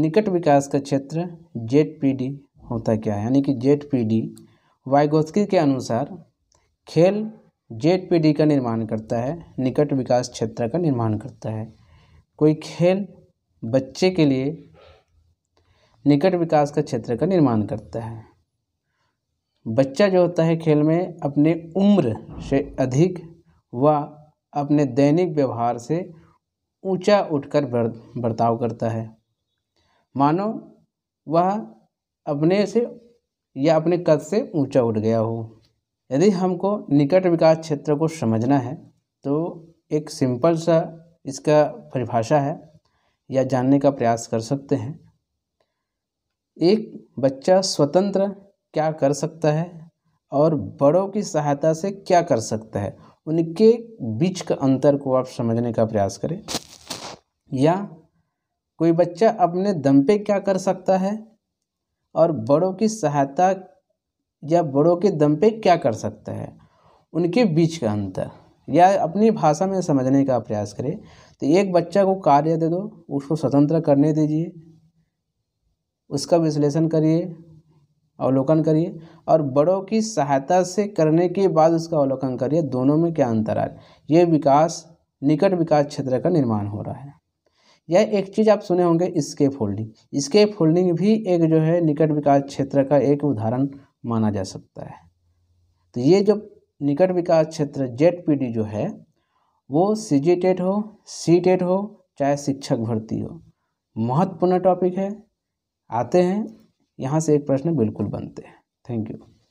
निकट विकास का क्षेत्र जेड पी डी होता क्या है यानी कि जेड पी डी वाइगोस्की के अनुसार खेल जेड पी डी का निर्माण करता है निकट विकास क्षेत्र का निर्माण करता है कोई खेल बच्चे के लिए निकट विकास का क्षेत्र का निर्माण करता है बच्चा जो होता है खेल में अपने उम्र से अधिक व अपने दैनिक व्यवहार से ऊंचा उठकर बर्ताव करता है मानो वह अपने से या अपने कद से ऊंचा उठ गया हो यदि हमको निकट विकास क्षेत्र को समझना है तो एक सिंपल सा इसका परिभाषा है या जानने का प्रयास कर सकते हैं एक बच्चा स्वतंत्र क्या कर सकता है और बड़ों की सहायता से क्या कर सकता है उनके बीच का अंतर को आप समझने का प्रयास करें या कोई बच्चा अपने दम पे क्या कर सकता है और बड़ों की सहायता या बड़ों के दम पे क्या कर सकता है उनके बीच का अंतर या अपनी भाषा में समझने का प्रयास करें तो एक बच्चा को कार्य दे दो उसको स्वतंत्र करने दीजिए उसका विश्लेषण करिए अवलोकन करिए और बड़ों की सहायता से करने के बाद उसका अवलोकन करिए दोनों में क्या अंतर आ ये विकास निकट विकास क्षेत्र का निर्माण हो रहा है यह एक चीज़ आप सुने होंगे स्केप होल्डिंग स्केप होल्डिंग भी एक जो है निकट विकास क्षेत्र का एक उदाहरण माना जा सकता है तो ये जो निकट विकास क्षेत्र जेड जो है वो सी जी हो सी हो चाहे शिक्षक भर्ती हो महत्वपूर्ण टॉपिक है आते हैं यहाँ से एक प्रश्न बिल्कुल बनते हैं थैंक यू